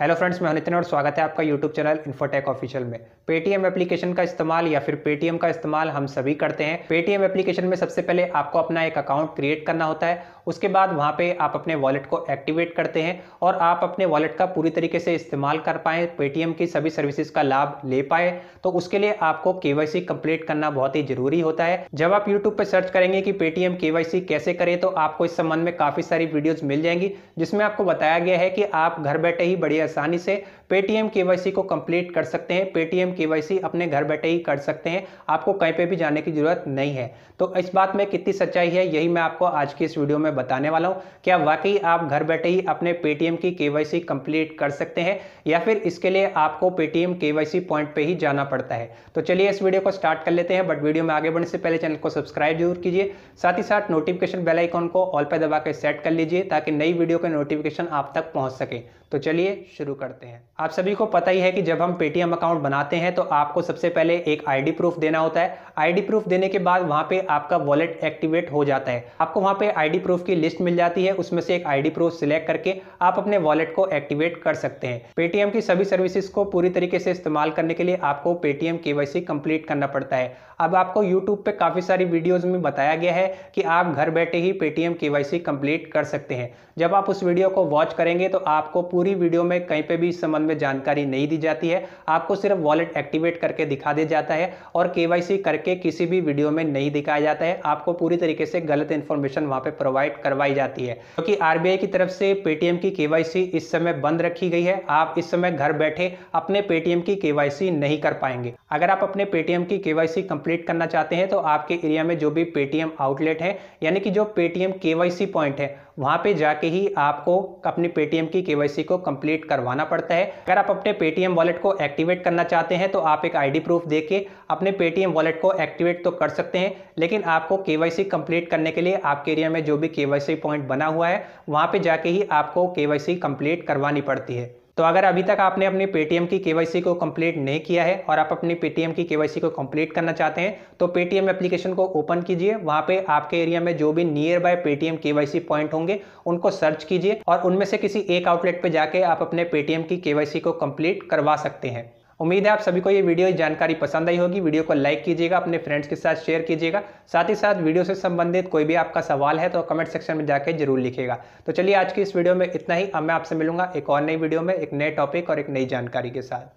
hello friends मैं नितिन और स्वागत है आपका यूट्यूब चैनल इन्फोटेक ऑफिशियल में पेटीएम एप्लीकेशन का इस्तेमाल या फिर पेटीएम का इस्तेमाल हम सभी करते हैं पेटीएम एप्लीकेशन में सबसे पहले आपको अपना एक अकाउंट क्रिएट करना होता है उसके बाद वहाँ पे आप अपने वॉलेट को एक्टिवेट करते हैं और आप अपने वॉलेट का पूरी तरीके से इस्तेमाल कर पाए पेटीएम की सभी सर्विसेज का लाभ ले पाए तो उसके लिए आपको के कंप्लीट करना बहुत ही जरूरी होता है जब आप यूट्यूब पर सर्च करेंगे कि पेटीएम के कैसे करें तो आपको इस संबंध में काफ़ी सारी वीडियोज़ मिल जाएंगी जिसमें आपको बताया गया है कि आप घर बैठे ही बढ़िया आसानी से पेटीएम केवाईसी को कंप्लीट कर सकते हैं पेटीएम केवाईसी अपने घर बैठे ही कर सकते हैं आपको कहीं पे भी जाने की जरूरत नहीं है तो इस बात में कितनी सच्चाई है यही मैं आपको आज की इस वीडियो में बताने वाला हूँ क्या वाकई आप घर बैठे ही अपने पेटीएम की केवाईसी कंप्लीट कर सकते हैं या फिर इसके लिए आपको पेटीएम केवाईसी पॉइंट पर ही जाना पड़ता है तो चलिए इस वीडियो को स्टार्ट कर लेते हैं बट वीडियो में आगे बढ़ने से पहले चैनल को सब्सक्राइब जरूर कीजिए साथ ही साथ नोटिफिकेशन बेल आइकॉन को ऑल पर दबा के सेट कर लीजिए ताकि नई वीडियो के नोटिफिकेशन आप तक पहुंच सके तो चलिए शुरू करते हैं आप सभी को पता ही है कि जब हम पेटीएम अकाउंट बनाते हैं तो आपको सबसे पहले एक आईडी प्रूफ देना होता है आईडी प्रूफ देने के बाद वहां पे आपका वॉलेट एक्टिवेट हो जाता है आपको वहां पे आईडी प्रूफ की लिस्ट मिल जाती है उसमें से एक आईडी प्रूफ सिलेक्ट करके आप अपने वॉलेट को एक्टिवेट कर सकते हैं पेटीएम की सभी सर्विसेज को पूरी तरीके से इस्तेमाल करने के लिए आपको पेटीएम के कंप्लीट करना पड़ता है अब आपको यूट्यूब पर काफ़ी सारी वीडियोज में बताया गया है कि आप घर बैठे ही पेटीएम के कंप्लीट कर सकते हैं जब आप उस वीडियो को वॉच करेंगे तो आपको पूरी वीडियो में कहीं पे भी इस संबंध में जानकारी नहीं दी जाती है आपको सिर्फ वॉलेट एक्टिवेट करके दिखा दिया जाता है और के करके किसी भी वीडियो में नहीं दिखाया जाता है आपको पूरी तरीके से गलत इन्फॉर्मेशन वहाँ पर प्रोवाइड करवाई जाती है क्योंकि तो आर की तरफ से पेटीएम की के इस समय बंद रखी गई है आप इस समय घर बैठे अपने पेटीएम की के नहीं कर पाएंगे अगर आप अपने पेटीएम की केवाईसी कंप्लीट करना चाहते हैं तो आपके एरिया में जो भी पेटीएम आउटलेट है यानी कि जो पेटीएम केवाईसी पॉइंट है वहां पे जाके ही आपको अपनी पेटीएम की के को कंप्लीट कर करवाना पड़ता है अगर आप अपने पेटीएम वॉलेट को एक्टिवेट करना चाहते हैं तो आप एक आईडी प्रूफ देके अपने पेटीएम वॉलेट को एक्टिवेट तो कर सकते हैं लेकिन आपको केवाईसी कंप्लीट करने के लिए आपके एरिया में जो भी केवाईसी पॉइंट बना हुआ है वहाँ पर जाके ही आपको केवाईसी कंप्लीट करवानी पड़ती है तो अगर अभी तक आपने अपनी पेटीएम की केवाईसी को कंप्लीट नहीं किया है और आप अपनी पेटीएम की केवाईसी को कंप्लीट करना चाहते हैं तो पेटीएम एप्लीकेशन को ओपन कीजिए वहाँ पे आपके एरिया में जो भी nearby Paytm KYC point होंगे उनको सर्च कीजिए और उनमें से किसी एक आउटलेट पर जाके आप अपने पेटीएम की केवाईसी को कम्प्लीट करवा सकते हैं उम्मीद है आप सभी को ये वीडियो जानकारी पसंद आई होगी वीडियो को लाइक कीजिएगा अपने फ्रेंड्स के साथ शेयर कीजिएगा साथ ही साथ वीडियो से संबंधित कोई भी आपका सवाल है तो कमेंट सेक्शन में जाकर जरूर लिखेगा तो चलिए आज की इस वीडियो में इतना ही अब मैं आपसे मिलूंगा एक और नई वीडियो में एक नए टॉपिक और एक नई जानकारी के साथ